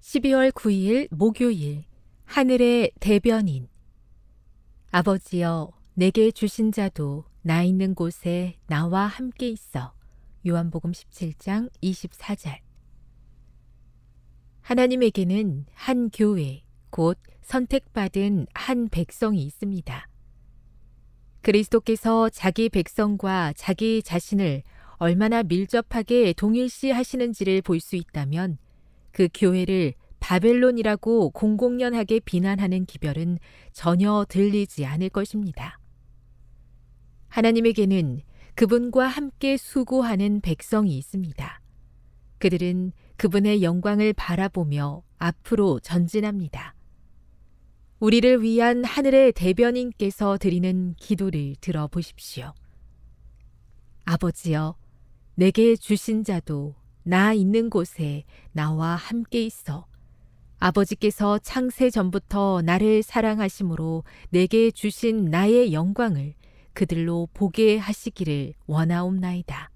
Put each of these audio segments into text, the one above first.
12월 9일 목요일 하늘의 대변인 아버지여 내게 주신 자도 나 있는 곳에 나와 함께 있어 요한복음 17장 24절 하나님에게는 한 교회 곧 선택받은 한 백성이 있습니다. 그리스도께서 자기 백성과 자기 자신을 얼마나 밀접하게 동일시 하시는지를 볼 수 있다면 그 교회를 바벨론이라고 공공연하게 비난하는 기별은 전혀 들리지 않을 것입니다. 하나님에게는 그분과 함께 수고하는 백성이 있습니다. 그들은 그분의 영광을 바라보며 앞으로 전진합니다. 우리를 위한 하늘의 대변인께서 드리는 기도를 들어보십시오. 아버지여, 내게 주신 자도 나 있는 곳에 나와 함께 있어. 아버지께서 창세 전부터 나를 사랑하심으로 내게 주신 나의 영광을 그들로 보게 하시기를 원하옵나이다.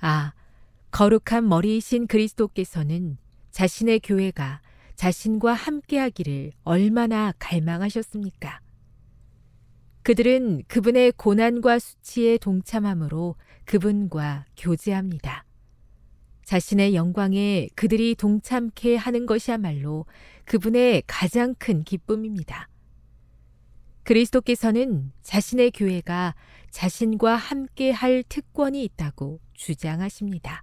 아, 거룩한 머리이신 그리스도께서는 자신의 교회가 자신과 함께하기를 얼마나 갈망하셨습니까? 그들은 그분의 고난과 수치에 동참함으로 그분과 교제합니다. 자신의 영광에 그들이 동참케 하는 것이야말로 그분의 가장 큰 기쁨입니다. 그리스도께서는 자신의 교회가 자신과 함께 할 특권이 있다고 주장하십니다.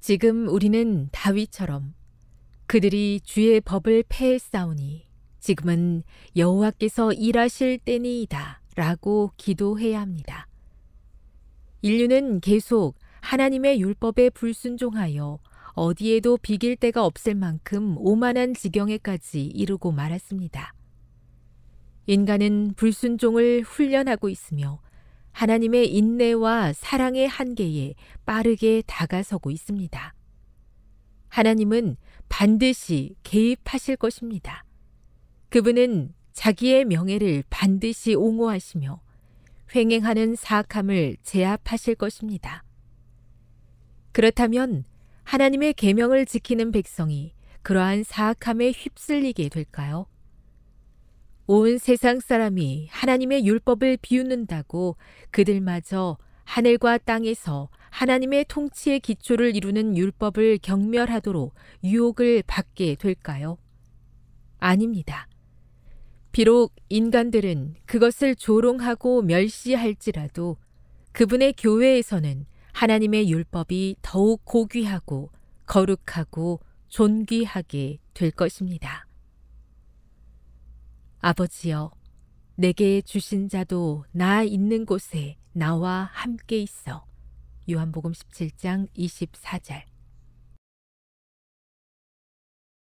지금 우리는 다윗처럼 그들이 주의 법을 패했사오니 지금은 여호와께서 일하실 때니이다 라고 기도해야 합니다. 인류는 계속 하나님의 율법에 불순종하여 어디에도 비길 데가 없을 만큼 오만한 지경에까지 이르고 말았습니다. 인간은 불순종을 훈련하고 있으며 하나님의 인내와 사랑의 한계에 빠르게 다가서고 있습니다. 하나님은 반드시 개입하실 것입니다. 그분은 자기의 명예를 반드시 옹호하시며 횡행하는 사악함을 제압하실 것입니다. 그렇다면 하나님의 계명을 지키는 백성이 그러한 사악함에 휩쓸리게 될까요? 온 세상 사람이 하나님의 율법을 비웃는다고 그들마저 하늘과 땅에서 하나님의 통치의 기초를 이루는 율법을 경멸하도록 유혹을 받게 될까요? 아닙니다. 비록 인간들은 그것을 조롱하고 멸시할지라도 그분의 교회에서는 하나님의 율법이 더욱 고귀하고 거룩하고 존귀하게 될 것입니다. 아버지여, 내게 주신 자도 나 있는 곳에 나와 함께 있어. 요한복음 17장 24절.